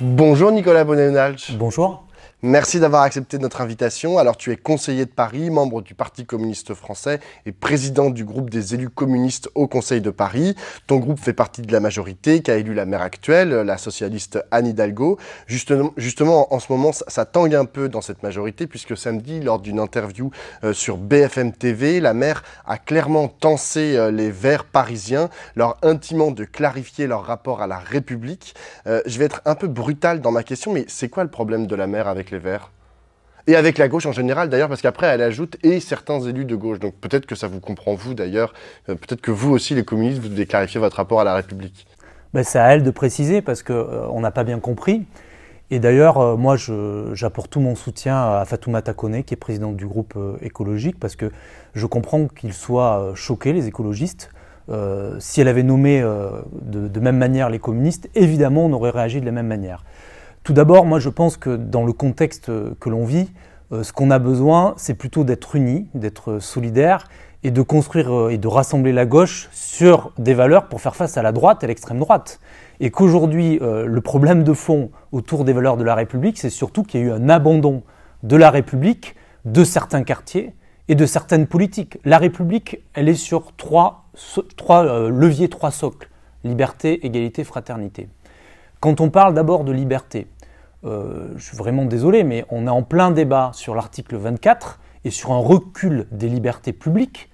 Bonjour Nicolas Bonnenalch Bonjour. Merci d'avoir accepté notre invitation. Alors tu es conseiller de Paris, membre du Parti communiste français et président du groupe des élus communistes au Conseil de Paris. Ton groupe fait partie de la majorité qui a élu la maire actuelle, la socialiste Anne Hidalgo. Justement, justement en ce moment, ça, tangue un peu dans cette majorité puisque samedi, lors d'une interview euh, sur BFM TV, la maire a clairement tensé euh, les Verts parisiens, leur intimant de clarifier leur rapport à la République. Euh, je vais être un peu brutal dans ma question, mais c'est quoi le problème de la maire avec les Verts. Et avec la gauche en général d'ailleurs, parce qu'après elle ajoute et certains élus de gauche. Donc peut-être que ça vous comprend vous d'ailleurs, euh, peut-être que vous aussi les communistes, vous devez clarifier votre rapport à la République. Ben, c'est à elle de préciser parce qu'on euh, on n'a pas bien compris. Et d'ailleurs, euh, moi j'apporte tout mon soutien à Fatoumata Takone qui est présidente du groupe écologique, parce que je comprends qu'ils soient choqués, les écologistes. si elle avait nommé de, de même manière les communistes, évidemment on aurait réagi de la même manière. Tout d'abord, moi je pense que dans le contexte euh, que l'on vit, euh, ce qu'on a besoin, c'est plutôt d'être unis, d'être euh, solidaires et de construire et de rassembler la gauche sur des valeurs pour faire face à la droite et à l'extrême droite. Et qu'aujourd'hui, le problème de fond autour des valeurs de la République, c'est surtout qu'il y a eu un abandon de la République, de certains quartiers et de certaines politiques. La République, elle est sur trois, trois leviers, trois socles. Liberté, égalité, fraternité. Quand on parle d'abord de liberté, euh, je suis vraiment désolé, mais on est en plein débat sur l'article 24 et sur un recul des libertés publiques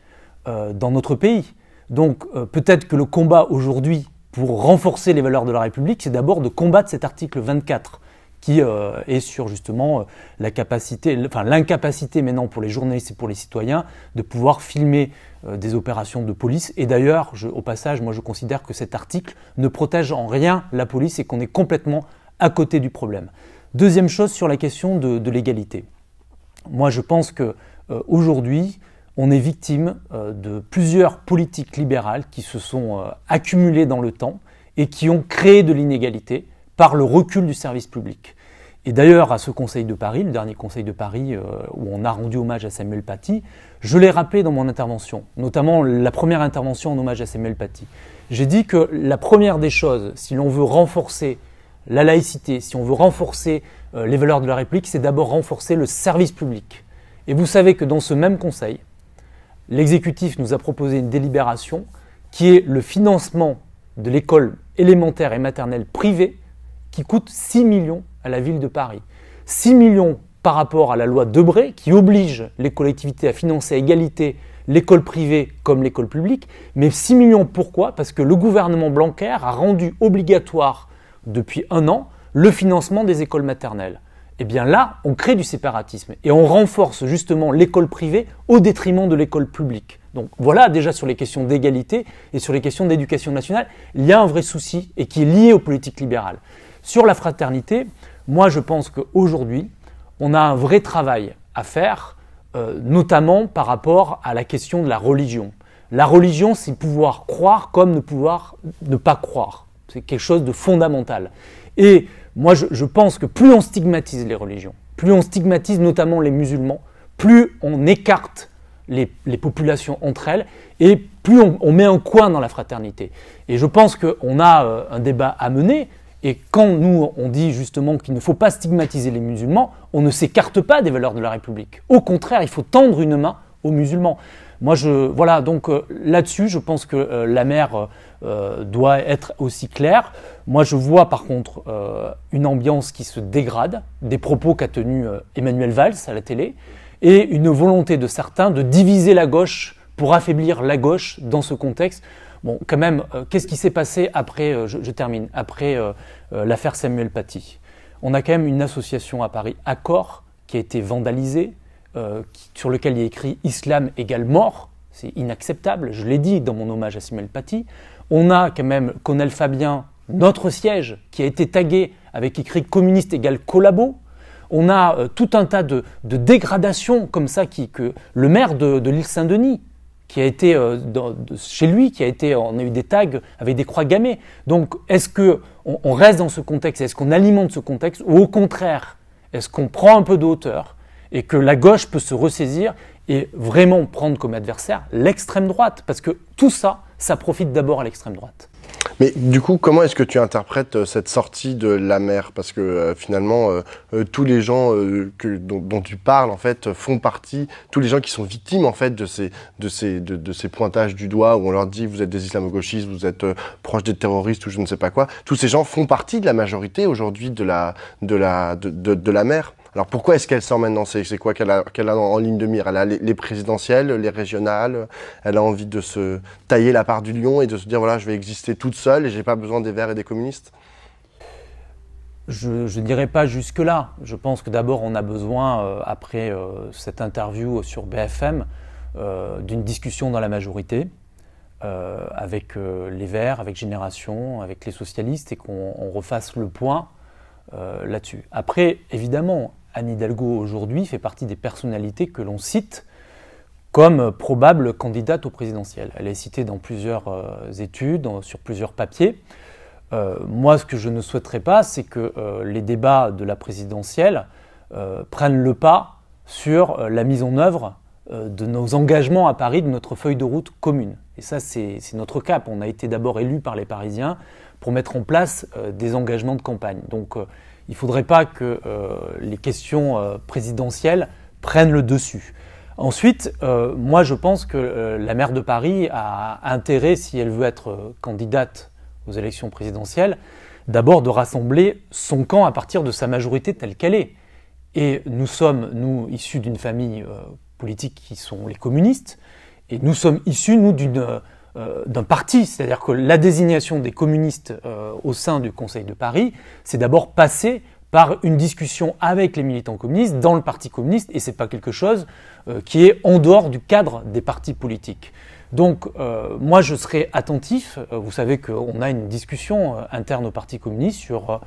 euh, dans notre pays. Donc euh, peut-être que le combat aujourd'hui pour renforcer les valeurs de la République, c'est d'abord de combattre cet article 24 qui est sur justement la capacité, enfin l'incapacité maintenant pour les journalistes et pour les citoyens de pouvoir filmer des opérations de police. Et d'ailleurs, au passage, moi je considère que cet article ne protège en rien la police et qu'on est complètement à côté du problème. Deuxième chose sur la question de, l'égalité. Moi, je pense que euh, aujourd'hui, on est victime euh, de plusieurs politiques libérales qui se sont euh, accumulées dans le temps et qui ont créé de l'inégalité par le recul du service public. Et d'ailleurs, à ce Conseil de Paris, le dernier Conseil de Paris où on a rendu hommage à Samuel Paty, je l'ai rappelé dans mon intervention, notamment la première intervention en hommage à Samuel Paty. J'ai dit que la première des choses, si l'on veut renforcer la laïcité, si on veut renforcer euh, les valeurs de la République, c'est d'abord renforcer le service public. Et vous savez que dans ce même Conseil, l'exécutif nous a proposé une délibération qui est le financement de l'école élémentaire et maternelle privée qui coûte 6 millions à la ville de Paris. 6 millions par rapport à la loi Debré qui oblige les collectivités à financer à égalité l'école privée comme l'école publique. Mais 6 millions pourquoi Parce que le gouvernement Blanquer a rendu obligatoire depuis un an le financement des écoles maternelles. Et eh bien là, on crée du séparatisme et on renforce justement l'école privée au détriment de l'école publique. Donc voilà déjà sur les questions d'égalité et sur les questions d'éducation nationale, il y a un vrai souci et qui est lié aux politiques libérales. Sur la fraternité, moi je pense qu'aujourd'hui, on a un vrai travail à faire, euh, notamment par rapport à la question de la religion. La religion, c'est pouvoir croire comme ne pouvoir ne pas croire. C'est quelque chose de fondamental. Et moi, je, pense que plus on stigmatise les religions, plus on stigmatise notamment les musulmans, plus on écarte les, populations entre elles et plus on, met un coin dans la fraternité. Et je pense qu'on a euh, un débat à mener. Et quand nous, on dit justement qu'il ne faut pas stigmatiser les musulmans, on ne s'écarte pas des valeurs de la République. Au contraire, il faut tendre une main aux musulmans. Moi, je, voilà, donc euh, là-dessus, je pense que euh, la mer euh, doit être aussi claire. Moi, je vois par contre une ambiance qui se dégrade, des propos qu'a tenus Emmanuel Valls à la télé, et une volonté de certains de diviser la gauche pour affaiblir la gauche dans ce contexte. Bon, quand même, qu'est-ce qui s'est passé après, je, termine, après l'affaire Samuel Paty On a quand même une association à Paris, Accor, qui a été vandalisée, euh, sur lequel il est écrit Islam égale mort. C'est inacceptable, je l'ai dit dans mon hommage à Simel Paty. On a quand même Conel Fabien, notre siège, qui a été tagué avec écrit communiste égale collabo. On a euh, tout un tas de, dégradations comme ça que le maire de, l'île Saint-Denis, qui a été euh, chez lui, qui a on a eu des tags avec des croix gammées. Donc, est-ce que on, reste dans ce contexte Est-ce qu'on alimente ce contexte Ou au contraire, est-ce qu'on prend un peu d'auteur et que la gauche peut se ressaisir et vraiment prendre comme adversaire l'extrême droite, parce que tout ça, ça profite d'abord à l'extrême droite. Mais du coup, comment est-ce que tu interprètes euh, cette sortie de la mer Parce que euh, finalement, euh, tous les gens que, dont, tu parles, en fait, font partie, tous les gens qui sont victimes, en fait, de ces, de ces, de, ces pointages du doigt où on leur dit vous êtes des islamo-gauchistes, vous êtes proches des terroristes ou je ne sais pas quoi. Tous ces gens font partie de la majorité aujourd'hui de la, de, la, de, de la mer. Alors pourquoi est-ce qu'elle sort maintenant C'est quoi qu'elle a, en ligne de mire Elle a les, présidentielles, les régionales, elle a envie de se tailler la part du lion et de se dire voilà, je vais exister toute seule et j'ai pas besoin des Verts et des communistes je ne dirais pas jusque-là. Je pense que d'abord, on a besoin, euh, après euh, cette interview sur BFM, euh, d'une discussion dans la majorité, avec les Verts, avec Génération, avec les socialistes, et qu'on refasse le point là-dessus. Après, évidemment, Anne Hidalgo aujourd'hui fait partie des personnalités que l'on cite comme probable candidate au présidentiel. Elle est citée dans plusieurs euh, études, sur plusieurs papiers. Euh, moi, ce que je ne souhaiterais pas, c'est que euh, les débats de la présidentielle prennent le pas sur la mise en œuvre de nos engagements à Paris, de notre feuille de route commune. Et ça, c'est notre cap. On a été d'abord élus par les Parisiens pour mettre en place des engagements de campagne. Donc, il ne faudrait pas que euh, les questions euh, présidentielles prennent le dessus. Ensuite, euh, moi je pense que la maire de Paris a intérêt, si elle veut être candidate aux élections présidentielles, d'abord de rassembler son camp à partir de sa majorité telle qu'elle est. Et nous sommes, nous, issus d'une famille politique qui sont les communistes, et nous sommes issus, nous, d'une euh, d'un parti, c'est-à-dire que la désignation des communistes euh, au sein du Conseil de Paris, c'est d'abord passé par une discussion avec les militants communistes dans le Parti communiste, et c'est pas quelque chose euh, qui est en dehors du cadre des partis politiques. Donc, moi, je serai attentif. Vous savez qu'on a une discussion interne au Parti communiste sur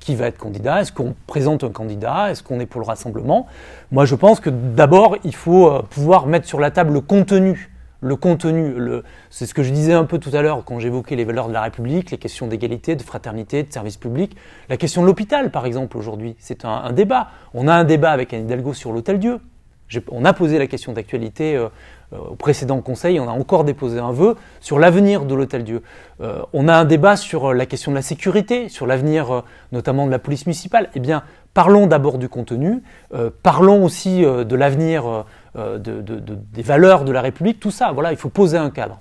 qui va être candidat. Est-ce qu'on présente un candidat Est-ce qu'on est pour le rassemblement Moi, je pense que d'abord, il faut pouvoir mettre sur la table le contenu le contenu, c'est ce que je disais un peu tout à l'heure quand j'évoquais les valeurs de la République, les questions d'égalité, de fraternité, de service public. La question de l'hôpital, par exemple, aujourd'hui, c'est un, débat. On a un débat avec Anne Hidalgo sur l'hôtel Dieu. On a posé la question d'actualité euh, euh, au précédent conseil, on a encore déposé un vœu sur l'avenir de l'hôtel Dieu. Euh, on a un débat sur la question de la sécurité, sur l'avenir notamment de la police municipale. Eh bien, parlons d'abord du contenu, parlons aussi de l'avenir euh, de, des valeurs de la République, tout ça. Voilà, il faut poser un cadre.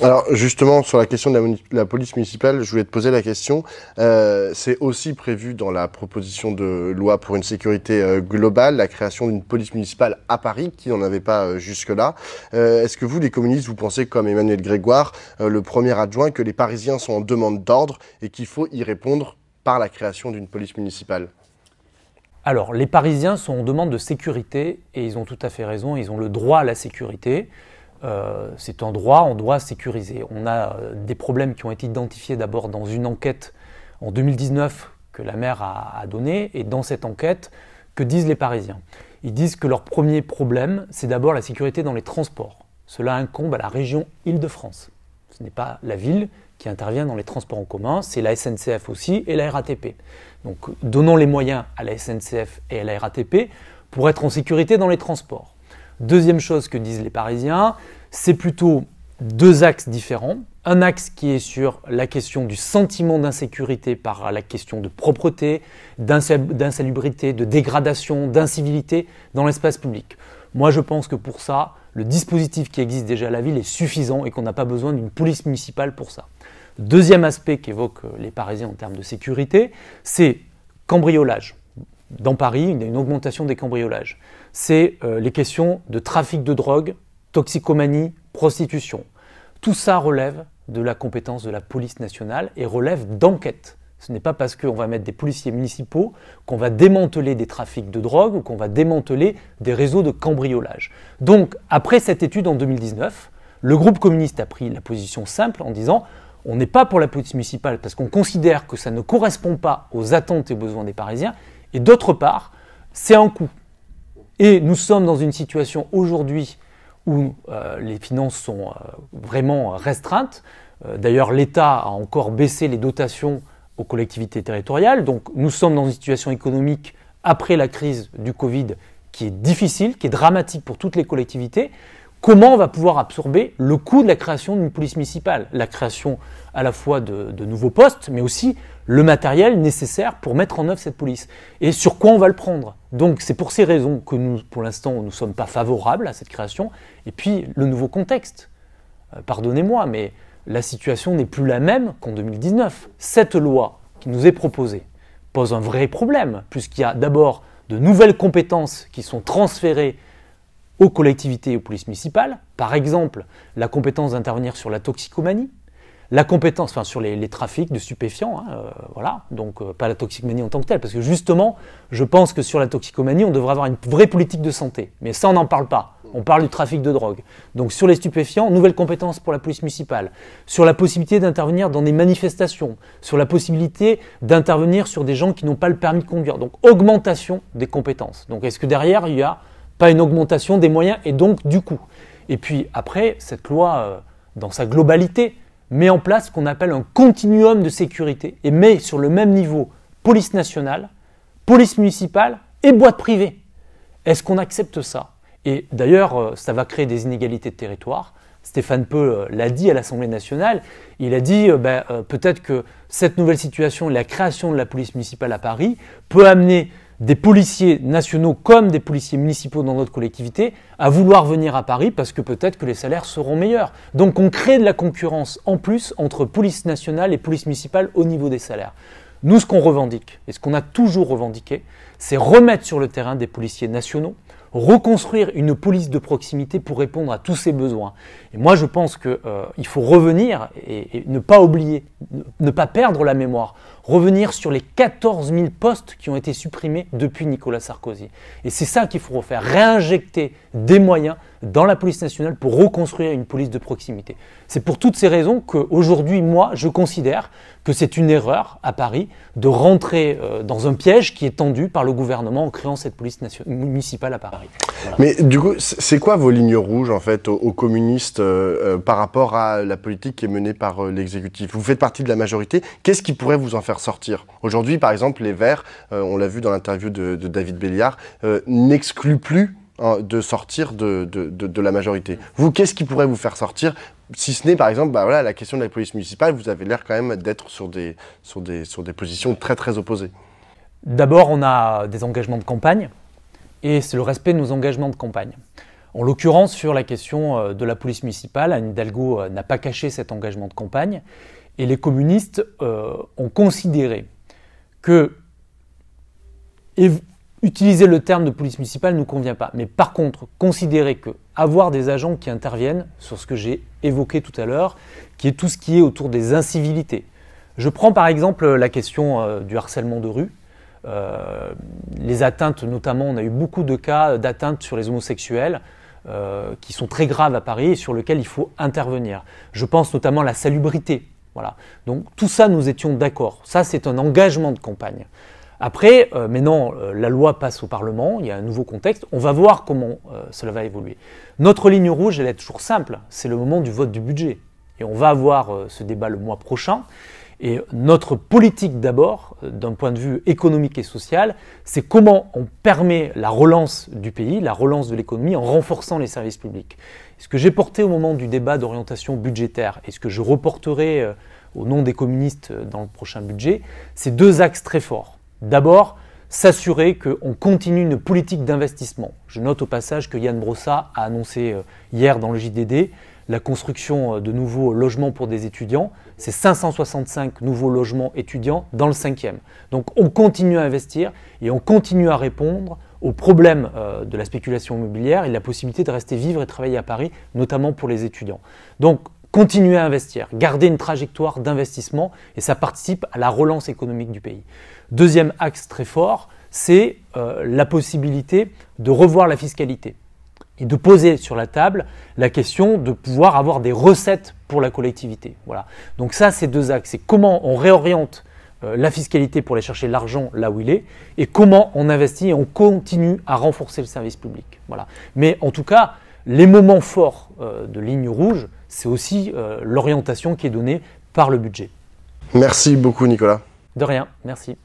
Alors justement, sur la question de la, police municipale, je voulais te poser la question. Euh, c'est aussi prévu dans la proposition de loi pour une sécurité euh, globale, la création d'une police municipale à Paris, qui n'en avait pas jusque-là. Est-ce que vous, les communistes, vous pensez, comme Emmanuel Grégoire, le premier adjoint, que les Parisiens sont en demande d'ordre et qu'il faut y répondre par la création d'une police municipale alors, les Parisiens sont en demande de sécurité, et ils ont tout à fait raison, ils ont le droit à la sécurité. Euh, c'est un droit, on doit sécuriser. On a euh, des problèmes qui ont été identifiés d'abord dans une enquête en 2019 que la maire a, a donnée, et dans cette enquête, que disent les Parisiens Ils disent que leur premier problème, c'est d'abord la sécurité dans les transports. Cela incombe à la région Île-de-France. Ce n'est pas la ville qui intervient dans les transports en commun, c'est la SNCF aussi et la RATP. Donc donnons les moyens à la SNCF et à la RATP pour être en sécurité dans les transports. Deuxième chose que disent les Parisiens, c'est plutôt deux axes différents. Un axe qui est sur la question du sentiment d'insécurité par la question de propreté, d'insalubrité, de dégradation, d'incivilité dans l'espace public. Moi, je pense que pour ça, le dispositif qui existe déjà à la ville est suffisant et qu'on n'a pas besoin d'une police municipale pour ça. Deuxième aspect qu'évoquent euh, les Parisiens en termes de sécurité, c'est cambriolage. Dans Paris, il y a une augmentation des cambriolages. C'est euh, les questions de trafic de drogue, toxicomanie, prostitution. Tout ça relève de la compétence de la police nationale et relève d'enquête. Ce n'est pas parce qu'on va mettre des policiers municipaux qu'on va démanteler des trafics de drogue ou qu'on va démanteler des réseaux de cambriolage. Donc, après cette étude en 2019, le groupe communiste a pris la position simple en disant on n'est pas pour la police municipale parce qu'on considère que ça ne correspond pas aux attentes et aux besoins des Parisiens, et d'autre part, c'est un coup. Et nous sommes dans une situation aujourd'hui où euh, les finances sont euh, vraiment restreintes. Euh, d'ailleurs, l'État a encore baissé les dotations aux collectivités territoriales. Donc nous sommes dans une situation économique après la crise du Covid qui est difficile, qui est dramatique pour toutes les collectivités. Comment on va pouvoir absorber le coût de la création d'une police municipale La création à la fois de, de nouveaux postes, mais aussi le matériel nécessaire pour mettre en œuvre cette police et sur quoi on va le prendre. Donc c'est pour ces raisons que nous, pour l'instant, nous ne sommes pas favorables à cette création. Et puis le nouveau contexte. Euh, pardonnez-moi, mais la situation n'est plus la même qu'en 2019. Cette loi qui nous est proposée pose un vrai problème, puisqu'il y a d'abord de nouvelles compétences qui sont transférées aux collectivités et aux polices municipales, par exemple la compétence d'intervenir sur la toxicomanie, la compétence, enfin sur les, trafics de stupéfiants, hein, euh, voilà, donc euh, pas la toxicomanie en tant que telle, parce que justement, je pense que sur la toxicomanie, on devrait avoir une vraie politique de santé. Mais ça, on n'en parle pas. On parle du trafic de drogue. Donc sur les stupéfiants, nouvelles compétences pour la police municipale, sur la possibilité d'intervenir dans des manifestations, sur la possibilité d'intervenir sur des gens qui n'ont pas le permis de conduire. Donc augmentation des compétences. Donc est-ce que derrière, il n'y a pas une augmentation des moyens et donc du coût Et puis après, cette loi, euh, dans sa globalité, met en place ce qu'on appelle un continuum de sécurité et met sur le même niveau police nationale, police municipale et boîte privée. Est-ce qu'on accepte ça Et d'ailleurs, euh, ça va créer des inégalités de territoire. Stéphane Peu euh, l'a dit à l'Assemblée nationale. Il a dit euh, ben, peut-être que cette nouvelle situation, la création de la police municipale à Paris, peut amener des policiers nationaux comme des policiers municipaux dans notre collectivité à vouloir venir à Paris parce que peut-être que les salaires seront meilleurs. Donc on crée de la concurrence en plus entre police nationale et police municipale au niveau des salaires. Nous, ce qu'on revendique, et ce qu'on a toujours revendiqué, c'est remettre sur le terrain des policiers nationaux, reconstruire une police de proximité pour répondre à tous ces besoins. Et moi, je pense qu'il euh, faut revenir et, ne pas oublier, ne pas perdre la mémoire, revenir sur les 14 000 postes qui ont été supprimés depuis Nicolas Sarkozy. Et c'est ça qu'il faut refaire, réinjecter des moyens dans la police nationale pour reconstruire une police de proximité. C'est pour toutes ces raisons qu'aujourd'hui, moi, je considère que c'est une erreur à Paris de rentrer euh, dans un piège qui est tendu par le le gouvernement en créant cette police municipale à Paris. Mais du coup, c'est quoi vos lignes rouges en fait aux, communistes euh, euh, par rapport à la politique qui est menée par euh, l'exécutif Vous faites partie de la majorité. Qu'est-ce qui pourrait vous en faire sortir Aujourd'hui, par exemple, les Verts, on l'a vu dans l'interview de, David Béliard, n'excluent plus hein, de sortir de, la majorité. Vous, qu'est-ce qui pourrait vous faire sortir si ce n'est par exemple bah, voilà, la question de la police municipale, vous avez l'air quand même d'être sur des, sur, des, sur des positions très très opposées. D'abord, on a des engagements de campagne, et c'est le respect de nos engagements de campagne. En l'occurrence, sur la question euh, de la police municipale, Anne Hidalgo euh, n'a pas caché cet engagement de campagne, et les communistes euh, ont considéré que utiliser le terme de police municipale ne nous convient pas. Mais par contre, considérer que avoir des agents qui interviennent sur ce que j'ai évoqué tout à l'heure, qui est tout ce qui est autour des incivilités. Je prends par exemple la question du harcèlement de rue. Euh, les atteintes, notamment, on a eu beaucoup de cas d'atteintes sur les homosexuels. Euh, qui sont très graves à Paris et sur lesquels il faut intervenir. Je pense notamment à la salubrité. Voilà. Donc tout ça, nous étions d'accord. Ça, c'est un engagement de campagne. Après, euh, maintenant, la loi passe au Parlement, il y a un nouveau contexte, on va voir comment cela va évoluer. Notre ligne rouge, elle est toujours simple, c'est le moment du vote du budget. Et on va avoir ce débat le mois prochain. Et notre politique d'abord, euh, d'un point de vue économique et social, c'est comment on permet la relance du pays, la relance de l'économie en renforçant les services publics. Ce que j'ai porté au moment du débat d'orientation budgétaire et ce que je reporterai euh, au nom des communistes euh, dans le prochain budget, c'est deux axes très forts. D'abord, s'assurer qu'on continue une politique d'investissement. Je note au passage que Yann Brossa a annoncé hier dans le JDD la construction euh, de nouveaux logements pour des étudiants. C'est 565 nouveaux logements étudiants dans le cinquième. Donc on continue à investir et on continue à répondre aux problèmes euh, de la spéculation immobilière et de la possibilité de rester vivre et travailler à Paris, notamment pour les étudiants. Donc continuer à investir, garder une trajectoire d'investissement et ça participe à la relance économique du pays. Deuxième axe très fort, c'est euh, la possibilité de revoir la fiscalité et de poser sur la table la question de pouvoir avoir des recettes pour la collectivité. Voilà. Donc ça, c'est deux axes. C'est comment on réoriente euh, la fiscalité pour aller chercher l'argent là où il est et comment on investit et on continue à renforcer le service public. Voilà. Mais en tout cas, les moments forts euh, de ligne rouge, c'est aussi euh, l'orientation qui est donnée par le budget. Merci beaucoup Nicolas. De rien, merci.